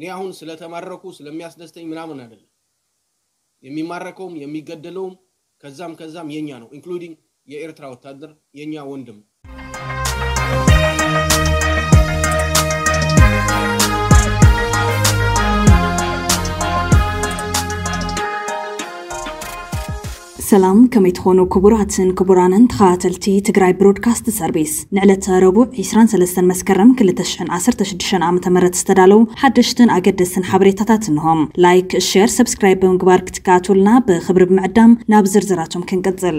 እኔ አሁን ስለተማረኩ ስለሚያስደስተኝ ምናምን አይደለም። የሚማረከውም የሚገደለውም ከዛም ከዛም የኛ ነው ኢንክሉዲንግ የኤርትራ ወታደር የኛ ወንድም ሰላም ከመይ ትኾኑ ክቡራትን ክቡራንን ተኸታተልቲ ትግራይ ብሮድካስት ሰርቪስ ንዕለተ ረቡዕ 23 መስከረም 2016 ዓ ም ዝተዳለው ሓደሽትን ኣገደስትን ሓበሬታታት እንሆም ላይክ ሸር ሰብስክራይብ ብምግባር ክትከኣቱልና ብክብሪ ብምዕዳም ናብ ዝርዝራቶም ክንቅፅል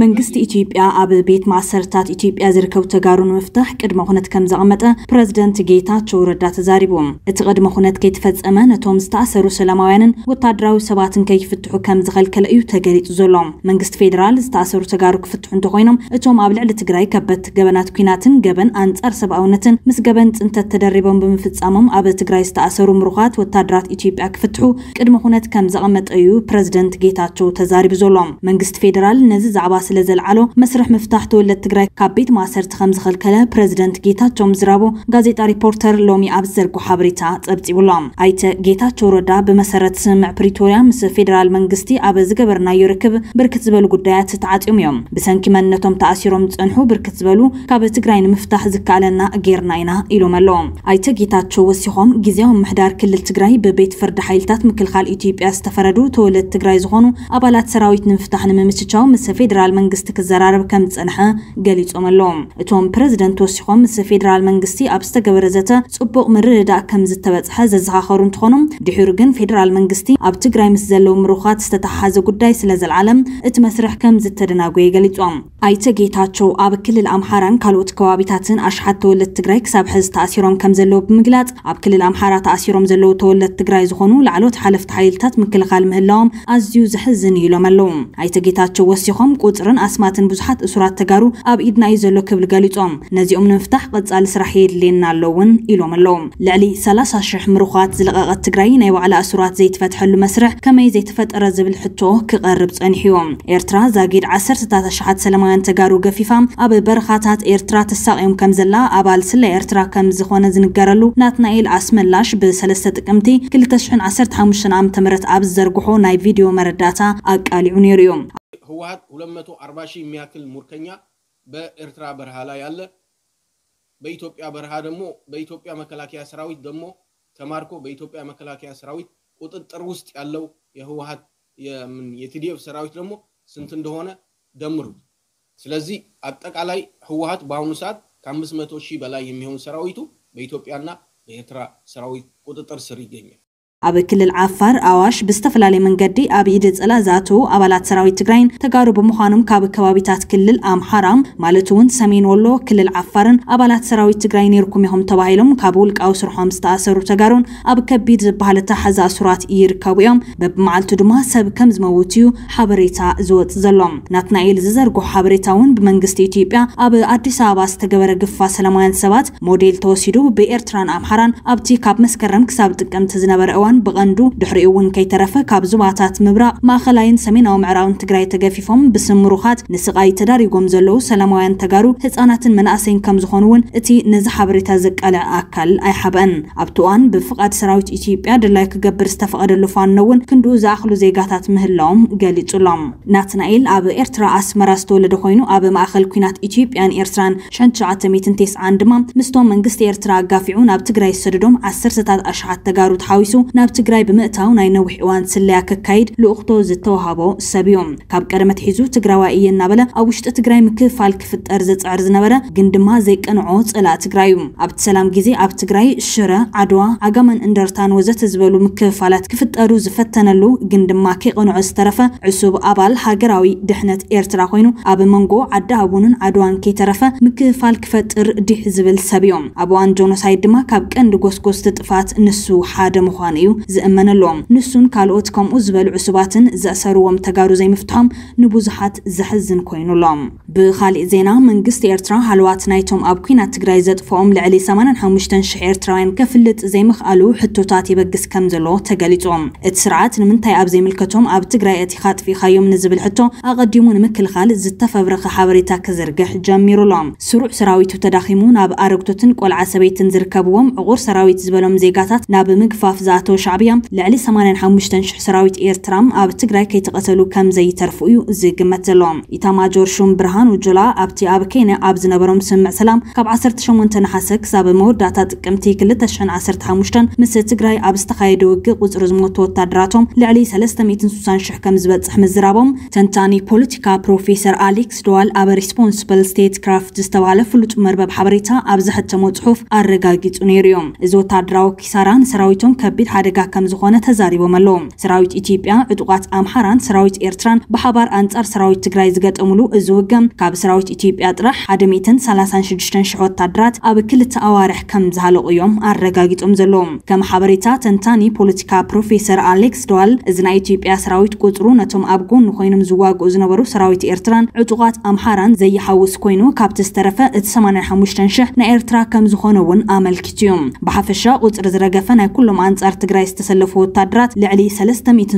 መንግስቲ ኢትዮጵያ ኣብ ቤት ማእሰርታት ኢትዮጵያ ዝርከቡ ተጋሩ ንምፍታሕ ቅድመ ኩነት ከም ዘቐመጠ ፕረዚደንት ጌታቸው ረዳ ተዛሪቦም እቲ ቅድመ ኩነት ከይተፈፀመ ነቶም ዝተኣሰሩ ሰላማውያንን ወታደራዊ ሰባትን ከይፍትሑ ከም ዝኸልከለ እዩ ተገሊጹ ዘሎ መንግስቲ ፌደራል ዝተኣሰሩ ተጋሩ ክፍትሑ እንተኮይኖም እቶም ኣብ ልዕሊ ትግራይ ከበድቲ ገበናት ኩናትን ገበን ኣንጻር ሰብኣውነትን ምስ ገበን ፅንተት ተደሪቦም ብምፍፃሞም ኣብ ትግራይ ዝተኣሰሩ ምሩኻት ወታደራት ኢትዮጵያ ክፍትሑ ቅድመ ኩነት ከም ዘቐመጠ እዩ ፕረዚደንት ጌታቸው ተዛሪቡ ዘሎ መንግስቲ ፌደራል ነዚ ዛዕባ مباسل زلعلو مسرح مفتاحتو لتقرأي كابيت ماسر تخم زخل كلا پرزدنت جيتا چو مزرابو غازيتا ريپورتر لومي عبزرقو حابريتا تبتي ولام ايتا جيتا چو ردا بمسرات سمع پريتوريا مس فيدرال منغستي عبزق برنا يركب بركتزبالو قدايات تعات اميوم بسان كمان نتوم تاسيروم تنحو بركتزبالو كاب تقرأينا مفتاح زكالنا غيرناينا إلو ملوم ايتا جيتا چو وسيخوم جيزيهم محدار كل التقرأي ببيت فرد حيلتات مكل خال ايتيب استفردو تولد تقرأي زخونو ابالات سراويت نمفتاح نممسي چو مس فيدرال ፌደራል መንግስቲ ክዘራርብ ከም ዝፀንሐ ገሊፆም ኣለዎም እቶም ፕረዚደንት ወሲኮም ምስ ፌደራል መንግስቲ ኣብ ዝተገበረ ዘተ ፅቡቅ ምርድዳእ ከም ዝተበፅሐ ዘዘኻኸሩ እንትኾኑ ድሕሩ ግን ፌደራል መንግስቲ ኣብ ትግራይ ምስ ዘለዉ ምሩኻት ዝተተሓሓዘ ጉዳይ ስለ ዘለዓለም እቲ መስርሕ ከም ዝተደናጎየ ገሊፆም ኣይተ ጌታቸው ኣብ ክልል ኣምሓራን ካልኦት ከባቢታትን ኣሽሓት ተወለድ ትግራይ ክሳብ ሕዚ ተኣሲሮም ከም ዘለዉ ብምግላፅ ኣብ ክልል ኣምሓራ ተኣሲሮም ዘለዉ ተወለድ ትግራይ ዝኾኑ ላዕሎት ሓለፍቲ ሓይልታት ምክልኻል ምህላዎም ኣዝዩ ዝሕዝን ኢሎም ኣለዉ ኣይተ ጌታቸው ወሲኾም ቁፅ حصرن اسمات بزحات اسرات تجارو اب ايدنا يزلو كبل غاليطوم نزي ام نفتح قد سال سرح يدلينا لون الو ملوم لعلي 30 شح مروخات زلقات تجراي نيو على اسرات زيت فتحلو مسرح كما زيت فتر زبل حتو كقرب صنحيوم ارترا زاغيد 10 13 سلامان تجارو غفيفام اب برخاتات ارترا تساقيم كمزلا ابال سلا ارترا كمزخونه زنغرلو ناتنايل اسملاش بسلسه تقمتي كل تشحن 10 15 عام تمرت اب زرغحو ناي فيديو مرداتا اقاليو ህወሀት 240 ሺህ የሚያክል ሙርከኛ በኤርትራ በረሃ ላይ አለ። በኢትዮጵያ በረሃ ደግሞ በኢትዮጵያ መከላከያ ሰራዊት ደግሞ ተማርኮ በኢትዮጵያ መከላከያ ሰራዊት ቁጥጥር ውስጥ ያለው የህወሀት የቲዲኤፍ ሰራዊት ደግሞ ስንት እንደሆነ ደምሩት። ስለዚህ አጠቃላይ ህወሀት በአሁኑ ሰዓት ከአምስት መቶ ሺህ በላይ የሚሆን ሰራዊቱ በኢትዮጵያና በኤርትራ ሰራዊት ቁጥጥር ስር ይገኛል። ኣብ ክልል ዓፋር ኣዋሽ ብዝተፈላለየ መንገዲ ኣብ ኢድ ፅላ ዝኣተዉ ኣባላት ሰራዊት ትግራይን ተጋሩ ብምዃኖም ካብ ከባቢታት ክልል ኣምሓራ ማለት እውን ሰሜን ወሎ ክልል ዓፋርን ኣባላት ሰራዊት ትግራይ ነርኩም ኢኹም ተባሂሎም ካብ ውልቃዊ ስርሖም ዝተኣሰሩ ተጋሩን ኣብ ከቢድ ዝበሃል ተሓዛ ኣስራት ይርከቡ እዮም በብመዓልቱ ድማ ሰብ ከም ዝመውት እዩ ሓበሬታ ዝወፅ ዘሎም ናትናኤል ዝዘርግሑ ሓበሬታ እውን ብመንግስቲ ኢትዮጵያ ኣብ ኣዲስ ኣበባ ዝተገበረ ግፋ ሰላማውያን ሰባት ሞዴል ተወሲዱ ብኤርትራን ኣምሓራን ኣብቲ ካብ መስከረም ክሳብ ጥቅምቲ ዝነበረ እዋን ምዃኑን ብቐንዱ ድሕሪኡ እውን ከይተረፈ ካብ ዞባታት ምብራቅ ማእኸላይን ሰሜናዊ ምዕራብን ትግራይ ተገፊፎም ብስምሩኻት ንስቃይ ተዳሪጎም ዘለዉ ሰላማውያን ተጋሩ ህፃናትን መናእሰይን ከም ዝኾኑ እውን እቲ ነዚ ሓበሬታ ዘቃልዕ ኣካል ኣይሓበአን ኣብቲ እዋን ብፍቓድ ሰራዊት ኢትዮጵያ ድላይ ክገብር ዝተፈቐደሉ ፋኖ እውን ክንድኡ ዝኣኽሉ ዜጋታት ምህላዎም ገሊጹሎም ናትናኤል ኣብ ኤርትራ ኣስመራ ዝተወለደ ኮይኑ ኣብ ማእኸል ኩናት ኢትዮጵያን ኤርትራን 1991 ድማ ምስቶም መንግስቲ ኤርትራ ኣጋፊዑ ናብ ትግራይ ዝሰደዶም ዓሰርተታት ኣሽሓት ተጋሩ ተሓዊሱ ናብ ትግራይ ብምእታው ናይ ነዊሕ እዋን ስለያ ከካይድ ልኡክቶ ዝተዋሃቦ ሰብ እዮም ካብ ቀደመት ሒዙ ትግራዋይ እየ እናበለ ኣብ ውሽጢ ትግራይ ምክፋል ክፍጠር ዘፅዕር ዝነበረ ግን ድማ ዘይቀንዖ ፀላእ ትግራይ እዩ ኣብቲ ሰላም ግዜ ኣብ ትግራይ ሽረ ዓድዋ ኣጋመን እንደርታን ወዘተ ዝበሉ ምክፋላት ክፍጠሩ ዝፈተነሉ ግን ድማ ከይቀንዖ ዝተረፈ ዕሱብ ኣባል ሃገራዊ ድሕነት ኤርትራ ኮይኑ ኣብ መንጎ ዓዲ ኣቡንን ዓድዋን ከይተረፈ ምክፋል ክፈጥር ድሕ ዝብል ሰብ እዮም ኣብ እዋን ጆኖሳይድ ድማ ካብ ቀንዲ ጎስጎስቲ ጥፋት ንሱ ሓደ ምኳኑ እዩ ዝእመነሎም ንሱን ካልኦት ከምኡ ዝበሉ ዕሱባትን ዘእሰርዎም ተጋሩ ዘይምፍትሖም ንብዙሓት ዘሕዝን ኮይኑሎም ብኻሊእ ዜና መንግስቲ ኤርትራ ሃልዋት ናይቶም ኣብ ኩናት ትግራይ ዘጥፍኦም ልዕሊ 85000 ኤርትራውያን ከፍልጥ ዘይምኽኣሉ ሕቶታት የበግስ ከም ዘሎ ተገሊጹ እቲ ስርዓት ንምንታይ ኣብ ዘይምልከቶም ኣብ ትግራይ እቲኻ ጥፊኢኻዮም ንዝብል ሕቶ ኣቐዲሙ ንምክልኻል ዝተፈብረኸ ሓበሬታ ክዝርግሕ ጀሚሩሎም ስሩዕ ሰራዊቱ ተዳኺሙ ናብ ኣረግቶትን ቆልዓ ሰበይትን ዝርከብዎም ዕቑር ሰራዊት ዝበሎም ዜጋታት ናብ ምግፋፍ ዝኣተወ ሻዕብያ ልዕሊ 85 ሰራዊት ኤርትራ ኣብ ትግራይ ከይተቐተሉ ከም ዘይተርፍ እዩ ዝግመት ዘሎ ኢታማጆር ሹም ብርሃኑ ጁላ ኣብቲ ኣብ ኬንያ ኣብ ዝነበሮም ስምዕ ሰላም ካብ 18 ነሓሰ ክሳብ መወዳእታ ጥቅምቲ 215 ምስ ትግራይ ኣብ ዝተኻየደ ውግእ ቁፅሪ ዝሞቱ ወታደራቶም ልዕሊ 360,000 ከም ዝበፅሕ ምዝራቦም ተንታኒ ፖለቲካ ፕሮፌሰር ኣሌክስ ዶዋል ኣብ ሪስፖንስብል ስቴት ክራፍት ዝተባሃለ ፍሉጥ መርበብ ሓበሬታ ኣብ ዝሕተሞ ፅሑፍ ኣረጋጊፁ ነይሩ እዮም እዚ ወታደራዊ ኪሳራ ንሰራዊቶም ከቢድ ሓደጋ ከም ዝኾነ ተዛሪቦም ኣለዉ ሰራዊት ኢትዮጵያ ዕጡቃት ኣምሓራን ሰራዊት ኤርትራን ብሓባር ኣንጻር ሰራዊት ትግራይ ዝገጠምሉ እዚ ውገም ካብ ሰራዊት ኢትዮጵያ ጥራሕ 136,000 ወታደራት ኣብ ክልተ ኣዋርሕ ከም ዝሃለቑ እዮም ኣረጋጊጦም ዘለዉ ከም ሓበሬታ ተንታኒ ፖለቲካ ፕሮፌሰር ኣሌክስ ደዋል እዚ ናይ ኢትዮጵያ ሰራዊት ቁፅሩ ነቶም ኣብ ጎኑ ኮይኖም ዝዋግኡ ዝነበሩ ሰራዊት ኤርትራን ዕጡቃት ኣምሓራን ዘይሓውስ ኮይኑ ካብቲ ዝተረፈ እቲ 85,000 ናይ ኤርትራ ከም ዝኾነ እውን ኣመልኪት እዩ ብሓፈሻ ቁፅሪ ዝረገፈ ናይ ኩሎም ኣንጻር ትግራይ ትግራይ ዝተሰለፉ ወታደራት ልዕሊ 360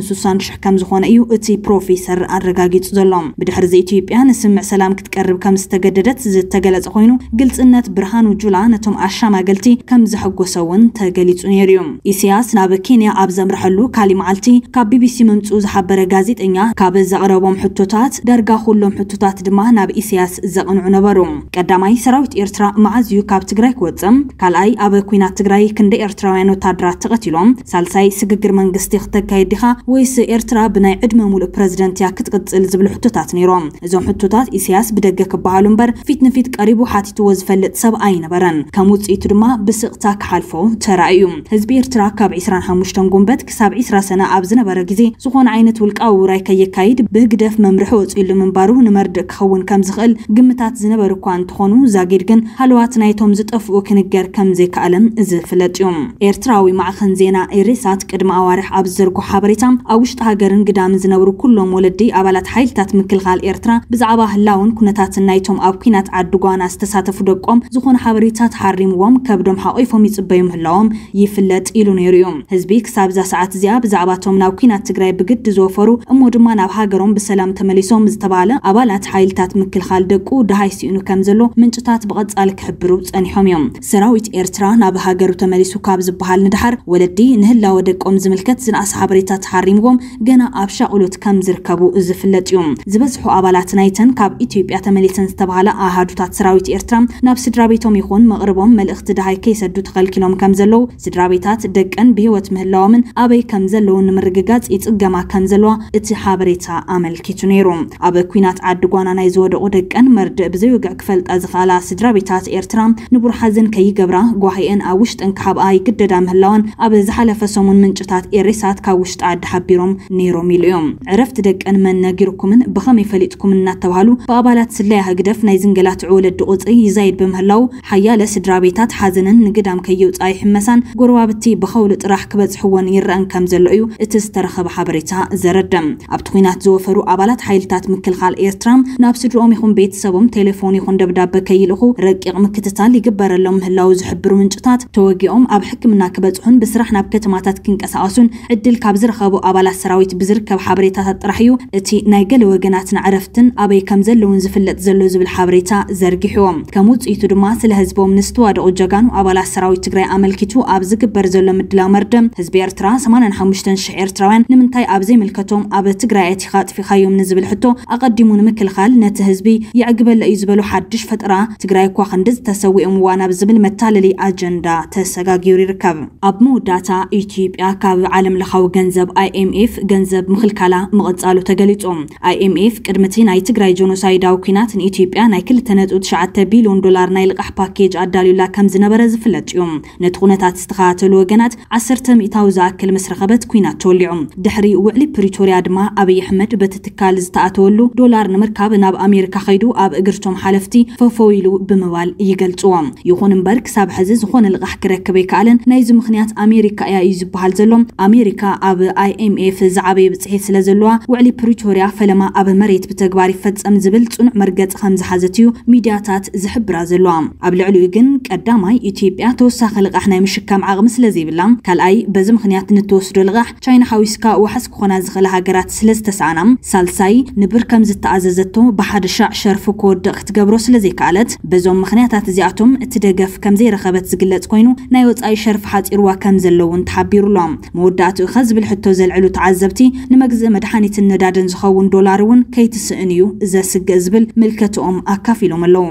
ሽሕ ከም ዝኾነ እዩ እቲ ፕሮፌሰር ኣረጋጊጹ ዘሎ ብድሕሪ ዚ ኢትዮጵያ ንስምዕ ሰላም ክትቀርብ ከም ዝተገደደት ዝተገለጸ ኮይኑ ግልጽነት ብርሃኑ ጁላ ነቶም ኣሻማገልቲ ከም ዘሐጎሰ እውን ተገሊጹ ነይሩ እዩ ኢስያስ ናብ ኬንያ ኣብ ዘምርሐሉ ካሊእ መዓልቲ ካብ ቢቢሲ ምምፁ ዝሓበረ ጋዜጠኛ ካብ ዘቕረቦም ሕቶታት ዳርጋ ኩሎም ሕቶታት ድማ ናብ ኢስያስ ዘቕንዑ ነበሩ ቀዳማይ ሰራዊት ኤርትራ መዓዝዩ ካብ ትግራይ ክወፅም ካልኣይ ኣብ ኩናት ትግራይ ክንደይ ኤርትራውያን ወታደራት ተቐቲሎም ሳልሳይ ስግግር መንግስቲ ክተካየድ ዲኻ ወይስ ኤርትራ ብናይ ዕድመ ሙሉእ ፕረዚደንት እያ ክትቅፅል ዝብሉ ሕቶታት ነይሮም እዞም ሕቶታት ኢሳያስ ብደገ ክበሃሉ እምበር ፊት ንፊት ቀሪቡ ሓቲትዎ ዝፈልጥ ሰብ ኣይነበረን ከም ውፅኢቱ ድማ ብስቕታ ክሓልፎ ተራእዩ ህዝቢ ኤርትራ ካብ 25 ጉንበት ክሳብ 20 ሰነ ኣብ ዝነበረ ግዜ ዝኾነ ዓይነት ውልቃዊ ውራይ ከየካይድ ብህግደፍ መምርሒ ወፂሉ ምንባሩ ንመርድእ ክኸውን ከም ዝኽእል ግምታት ዝነበሩ እኳ እንትኾኑ ዛጊድ ግን ሃልዋት ናይቶም ዝጠፍኡ ክንገር ከም ዘይከኣለን ዝፍለጥ እዩ ኤርትራዊ ማዕኸን ዜና ኤሬሳት ቅድሚ ኣዋርሕ ኣብ ዝዘርግሖ ሓበሬታ ኣብ ውሽጢ ሃገርን ግዳምን ዝነብሩ ኩሎም ወለዲ ኣባላት ሓይልታት ምክልኻል ኤርትራ ብዛዕባ ህላውን ኩነታትን ናይቶም ኣብ ኩናት ዓዲ ጓና ዝተሳተፉ ደቆም ዝኾነ ሓበሬታት ሓሪምዎም ከብዶም ሓቆይፎም ይፅበዩ ምህላዎም ይፍለጥ ኢሉ ነይሩ እዩ ህዝቢ ክሳብ እዛ ሰዓት እዚኣ ብዛዕባ እቶም ናብ ኩናት ትግራይ ብግዲ ዝወፈሩ እሞ ድማ ናብ ሃገሮም ብሰላም ተመሊሶም ዝተባሃለ ኣባላት ሓይልታት ምክልኻል ደቁ ድሃይ ስኢኑ ከም ዘሎ ምንጭታት ብቐፃሊ ክሕብሩ ፀኒሖም እዮም ሰራዊት ኤርትራ ናብ ሃገሩ ተመሊሱ ካብ ዝበሃል ንድሓር ወለዲ ንህላወ ደቆም ዝምልከት ዝነኣሰ ሓበሬታ ተሓሪምዎም ገና ኣብ ሻቅሎት ከም ዝርከቡ ዝፍለጥ እዩ ዝበዝሑ ኣባላት ናይተን ካብ ኢትዮጵያ ተመሊተን ዝተባሃለ ኣሃዱታት ሰራዊት ኤርትራ ናብ ስድራ ቤቶም ይኹን መቕርቦም መልእኽቲ ድሃይ ከይሰዱ ተኸልኪሎም ከም ዘለው ስድራ ቤታት ደቀን ብህይወት ምህላዎምን ኣበይ ከም ዘለው ንምርግጋጽ ይጽገማ ከም ዘለዋ እቲ ሓበሬታ ኣመልኪቱ ነይሩ ኣብ ኩናት ዓዲ ጓና ናይ ዝወደቑ ደቀን መርድእ ብዘይውግዕ ክፈልጣ ዝኽኣላ ስድራ ቤታት ኤርትራ ንቡር ሓዘን ከይገብራ ጓሂአን ኣብ ውሽጥን ካብኣ ይግደዳ ምህላዋን ኣብ ዝሓለፈ ለፈሶሙን ምንጭታት ኤሬሳት ካብ ውሽጢ ዓዲ ሓቢሮም ነይሮም ኢሉ እዮም ዕረፍቲ ደቀን መነጊርኩምን ብኸመይ ፈሊጥኩም እናተባሃሉ ብኣባላት ስለያ ህግደፍ ናይ ዝንገላት ወለዲ ቁፅሪ ይዛይድ ብምህላው ሓያለ ስድራ ቤታት ሓዘንን ንግዳም ከየውፃ ይሕመሳን ጎረባብቲ ብኸውሉ ጥራሕ ክበፅሕዎን ይረአን ከም ዘሎ እዩ እቲ ዝተረኸበ ሓበሬታ ዘረደም ኣብቲ ኩናት ዝወፈሩ ኣባላት ሓይልታት ምክልኻል ኤርትራ ናብ ስድሮኦም ይኹን ቤተሰቦም ቴሌፎን ይኹን ደብዳበ ከይልኹ ረቂቕ ምክትታል ይግበረሎም ምህላው ዝሕብሩ ምንጭታት ተወጊኦም ኣብ ሕክምና ክበፅሑን ብስራሕ ናብ ከተ ከተማታት ክንቀሳቀሱን ዕድል ካብ ዝረኸቡ ኣባላት ሰራዊት ብዝርከብ ሓበሬታታት ጥራሕ እዩ እቲ ናይ ገለ ወገናትን ዕረፍትን ኣበይ ከም ዘለውን ዝፍለጥ ዘሎ ዝብል ሓበሬታ ዘርጊሕዎም ከም ውፅኢቱ ድማ ስለ ህዝቦም ንዝተዋደቁ ጀጋኑ ኣባላት ሰራዊት ትግራይ ኣመልኪቱ ኣብ ዝግበር ዘሎ ምድላው መርደም ህዝቢ ኤርትራ 85000 ኤርትራውያን ንምንታይ ኣብ ዘይምልከቶም ኣብ ትግራይ ኣቲኻ ጥፊኻዮም ንዝብል ሕቶ ኣቐዲሙ ንምክልኻል ነቲ ህዝቢ ይዕግበለ እዩ ዝበሉ ሓድሽ ፈጠራ ትግራይ እኳ ክንዲ ዝተሰዊኦም እዋን ኣብ ዝብል መታለሊ ኣጀንዳ ተሰጋጊሩ ይርከብ ኣብ መወዳእታ ኢትዮጵያ ካብ ዓለም ለኻዊ ገንዘብ ኣይኤምኤፍ ገንዘብ ምኽልካላ ምቕጻሉ ተገሊጾም ኣይኤምኤፍ ቅድሚ ናይ ትግራይ ጀኖሳይዳዊ ኩናት ንኢትዮጵያ ናይ 2.9 ቢልዮን ዶላር ናይ ልቃሕ ፓኬጅ ኣዳልዩላ ከም ዝነበረ ዝፍለጥ እዩ ነቲ ኩነታት ዝተኸታተሉ ወገናት 10 ሚእታዊ ዝኣክል ምስ ረኸበት ኩናት ተወሊዑ ድሕሪ ውዕሊ ፕሪቶርያ ድማ ኣብይ ኣሕመድ በቲ ትካል ዝተኣተወሉ ዶላር ንምርካብ ናብ ኣሜሪካ ኸይዱ ኣብ እግርቶም ሓለፍቲ ፈፈው ኢሉ ብምባል ይገልጽዎም ይኹን እምበር ክሳብ ሕዚ ዝኾነ ልቓሕ ክረክብ ኣይከኣለን ናይዚ ምኽንያት ኣሜሪካ እያ እዩ ዝበሃል ዘሎ ኣሜሪካ ኣብ ኣይኤምኤፍ ዝዓበየ ብፅሒት ስለ ዘለዋ ውዕሊ ፕሪቶርያ ፈለማ ኣብ መሬት ብተግባር ይፈፀም ዝብል ፅኑዕ መርገፂ ከም ዝሓዘት እዩ ሚድያታት ዝሕብራ ዘለዋ ኣብ ልዕሊኡ ግን ቀዳማይ ኢትዮጵያ ተወሳኺ ልቃሕ ናይ ምሽካም ዓቕሚ ስለ ዘይብላ ካልኣይ በዚ ምክንያት ንተወስዶ ልቓሕ ቻይና ሓዊስካ ወሓስ ክኾና ዝኽእል ሃገራት ስለ ዝተሰኣና ሳልሳይ ንብር ከም ዝተኣዘዘቶ ብሓደ ሻዕ ሸርፊ ክወድቕ ክትገብሮ ስለ ዘይከኣለት በዞም ምክንያታት እዚኣቶም እቲ ደገፍ ከም ዘይረኸበት ዝግለጽ ኮይኑ ናይ ወፃኢ ሸርፊ ሓፂርዋ ከም ዘለውን መድሓኒትን ተሓቢሩሎም መወዳእትኡ ኸ ዝብል ሕቶ ዘልዕሉ ተዓዘብቲ ንመግዝእ መድሓኒትን ነዳድን ዝኸውን ዶላር እውን ከይትስእን እዩ ዘስግእ ዝብል ምልከትኦም ኣካፊሎም ኣለዉ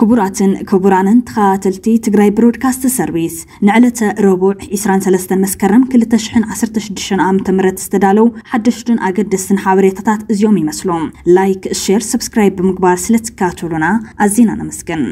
ክቡራትን ክቡራንን ተኸታተልቲ ትግራይ ብሮድካስት ሰርቪስ ንዕለተ ረቡዕ 23 መስከረም 2016 ዓ ም ዝተዳለው ሓደሽትን ኣገደስትን ሓበሬታታት እዚዮም ይመስሉ ላይክ ሼር ሰብስክራይብ ብምግባር ስለትካትሉና ኣዝና ነመስግን